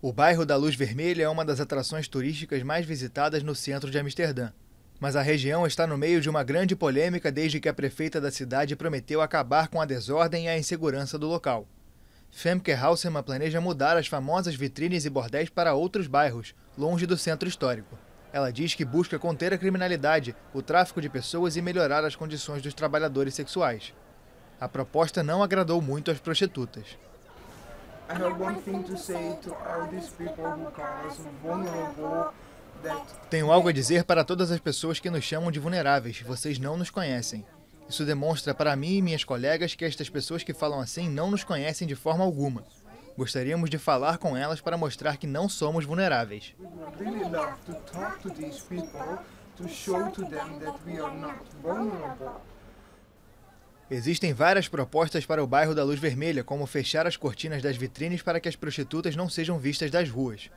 O bairro da Luz Vermelha é uma das atrações turísticas mais visitadas no centro de Amsterdã. Mas a região está no meio de uma grande polêmica desde que a prefeita da cidade prometeu acabar com a desordem e a insegurança do local. Femke Halsema planeja mudar as famosas vitrines e bordéis para outros bairros, longe do centro histórico. Ela diz que busca conter a criminalidade, o tráfico de pessoas e melhorar as condições dos trabalhadores sexuais. A proposta não agradou muito às prostitutas. I have one thing to say to all these people who call us vulnerable. Tenho algo a dizer para todas as pessoas que nos chamam de vulneráveis. Vocês não nos conhecem. Isso demonstra para mim e minhas colegas que estas pessoas que falam assim não nos conhecem de forma alguma. Gostaríamos de falar com elas para mostrar que não somos vulneráveis. Existem várias propostas para o bairro da Luz Vermelha, como fechar as cortinas das vitrines para que as prostitutas não sejam vistas das ruas.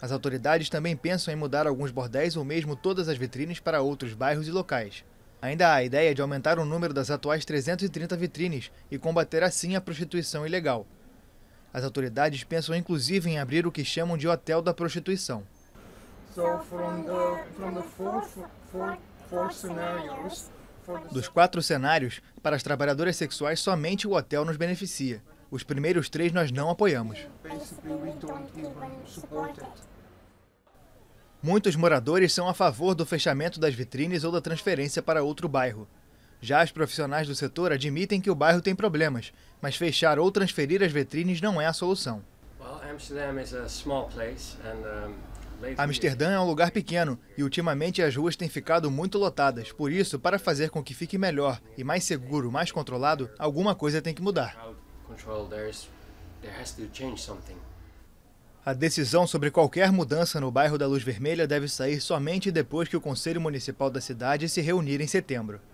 As autoridades também pensam em mudar alguns bordéis ou mesmo todas as vitrines para outros bairros e locais. Ainda há a ideia de aumentar o número das atuais 330 vitrines e combater assim a prostituição ilegal. As autoridades pensam inclusive em abrir o que chamam de hotel da prostituição. So from the, from the four, four, four dos quatro cenários, para as trabalhadoras sexuais somente o hotel nos beneficia. Os primeiros três nós não apoiamos. Muitos moradores são a favor do fechamento das vitrines ou da transferência para outro bairro. Já os profissionais do setor admitem que o bairro tem problemas, mas fechar ou transferir as vitrines não é a solução. Well, Amsterdam is a small place and um... Amsterdã é um lugar pequeno e ultimamente as ruas têm ficado muito lotadas. Por isso, para fazer com que fique melhor e mais seguro, mais controlado, alguma coisa tem que mudar. A decisão sobre qualquer mudança no bairro da Luz Vermelha deve sair somente depois que o Conselho Municipal da cidade se reunir em setembro.